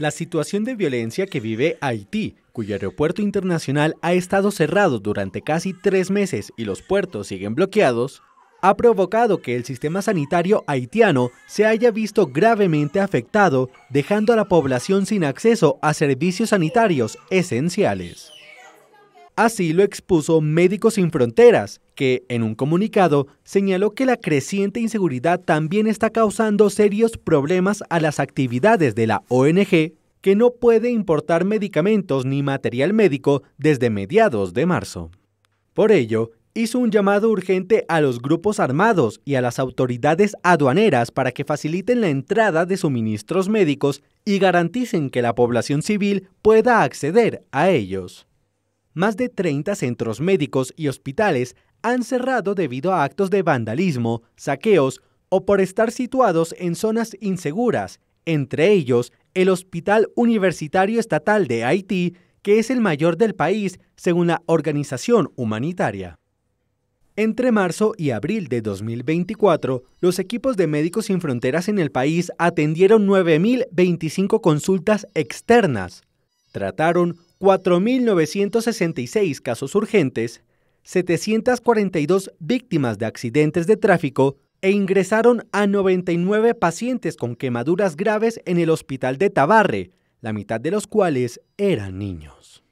La situación de violencia que vive Haití, cuyo aeropuerto internacional ha estado cerrado durante casi tres meses y los puertos siguen bloqueados, ha provocado que el sistema sanitario haitiano se haya visto gravemente afectado, dejando a la población sin acceso a servicios sanitarios esenciales. Así lo expuso Médicos Sin Fronteras, que en un comunicado señaló que la creciente inseguridad también está causando serios problemas a las actividades de la ONG, que no puede importar medicamentos ni material médico desde mediados de marzo. Por ello, hizo un llamado urgente a los grupos armados y a las autoridades aduaneras para que faciliten la entrada de suministros médicos y garanticen que la población civil pueda acceder a ellos. Más de 30 centros médicos y hospitales han cerrado debido a actos de vandalismo, saqueos o por estar situados en zonas inseguras, entre ellos el Hospital Universitario Estatal de Haití, que es el mayor del país según la organización humanitaria. Entre marzo y abril de 2024, los equipos de Médicos Sin Fronteras en el país atendieron 9.025 consultas externas, trataron 4.966 casos urgentes, 742 víctimas de accidentes de tráfico e ingresaron a 99 pacientes con quemaduras graves en el hospital de Tabarre, la mitad de los cuales eran niños.